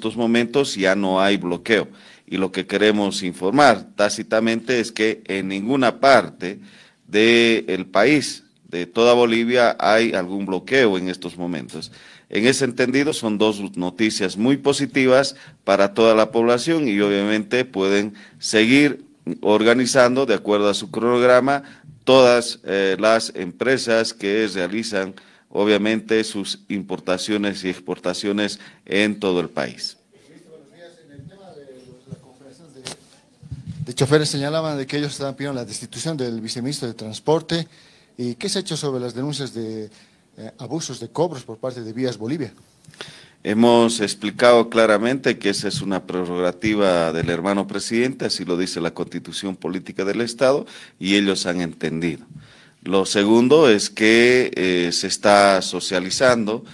estos momentos ya no hay bloqueo. Y lo que queremos informar tácitamente es que en ninguna parte del país, de toda Bolivia, hay algún bloqueo en estos momentos. En ese entendido, son dos noticias muy positivas para toda la población y obviamente pueden seguir organizando, de acuerdo a su cronograma, todas eh, las empresas que realizan obviamente sus importaciones y exportaciones en todo el país. De choferes señalaban de que ellos estaban pidiendo la destitución del viceministro de Transporte. ¿Y qué se ha hecho sobre las denuncias de eh, abusos de cobros por parte de Vías Bolivia? Hemos explicado claramente que esa es una prerrogativa del hermano presidente, así lo dice la constitución política del Estado, y ellos han entendido. Lo segundo es que eh, se está socializando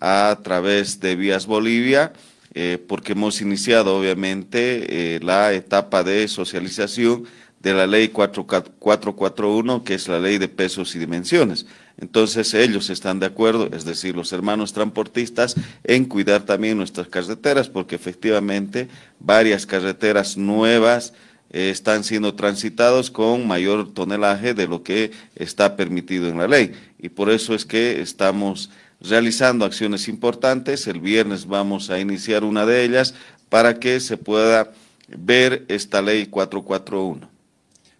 a través de Vías Bolivia, eh, porque hemos iniciado obviamente eh, la etapa de socialización de la ley 441, que es la ley de pesos y dimensiones. Entonces ellos están de acuerdo, es decir, los hermanos transportistas, en cuidar también nuestras carreteras, porque efectivamente varias carreteras nuevas están siendo transitados con mayor tonelaje de lo que está permitido en la ley. Y por eso es que estamos realizando acciones importantes. El viernes vamos a iniciar una de ellas para que se pueda ver esta ley 441.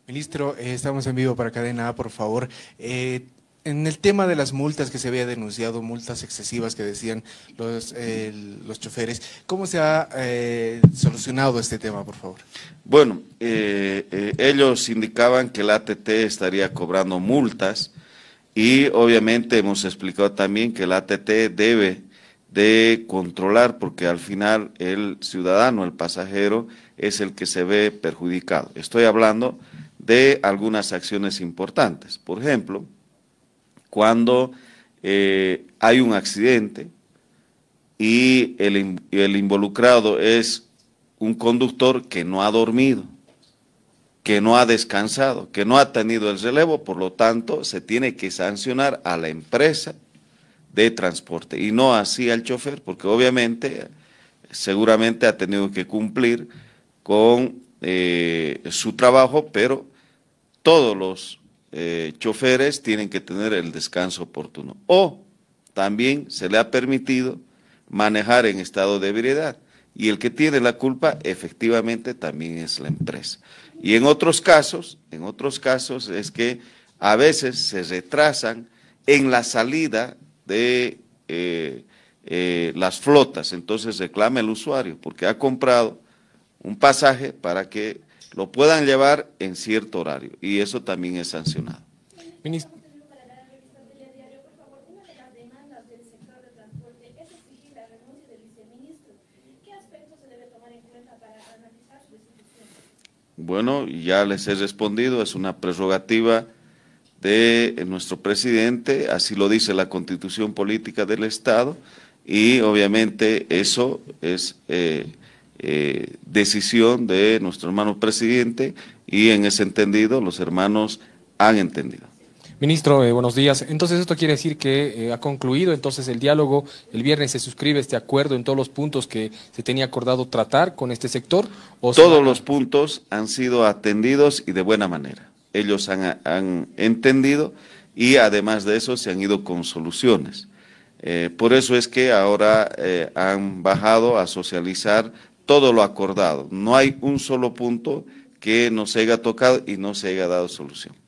Ministro, eh, estamos en vivo para Cadena A, por favor. Eh, en el tema de las multas que se había denunciado, multas excesivas que decían los, eh, los choferes, ¿cómo se ha este tema, por favor? Bueno, eh, eh, ellos indicaban que la ATT estaría cobrando multas y obviamente hemos explicado también que la ATT debe de controlar porque al final el ciudadano, el pasajero, es el que se ve perjudicado. Estoy hablando de algunas acciones importantes. Por ejemplo, cuando eh, hay un accidente, y el, involucrado es un conductor que no ha dormido, que no ha descansado, que no ha tenido el relevo, por lo tanto se tiene que sancionar a la empresa de transporte y no así al chofer, porque obviamente seguramente ha tenido que cumplir con eh, su trabajo, pero todos los eh, choferes tienen que tener el descanso oportuno. O también se le ha permitido manejar en estado de ebriedad y el que tiene la culpa efectivamente también es la empresa. Y en otros casos, en otros casos es que a veces se retrasan en la salida de eh, eh, las flotas, entonces reclama el usuario porque ha comprado un pasaje para que lo puedan llevar en cierto horario y eso también es sancionado. Ministro. Bueno, ya les he respondido, es una prerrogativa de eh, nuestro presidente, así lo dice la constitución política del Estado, y obviamente eso es eh, eh, decisión de nuestro hermano presidente y en ese entendido los hermanos han entendido. Ministro, eh, buenos días. Entonces, esto quiere decir que eh, ha concluido entonces el diálogo. El viernes se suscribe este acuerdo en todos los puntos que se tenía acordado tratar con este sector. ¿O todos los puntos han sido atendidos y de buena manera. Ellos han, entendido y además de eso se han ido con soluciones. Eh, por eso es que ahora han bajado a socializar todo lo acordado. No hay un solo punto que no se haya tocado y no se haya dado solución.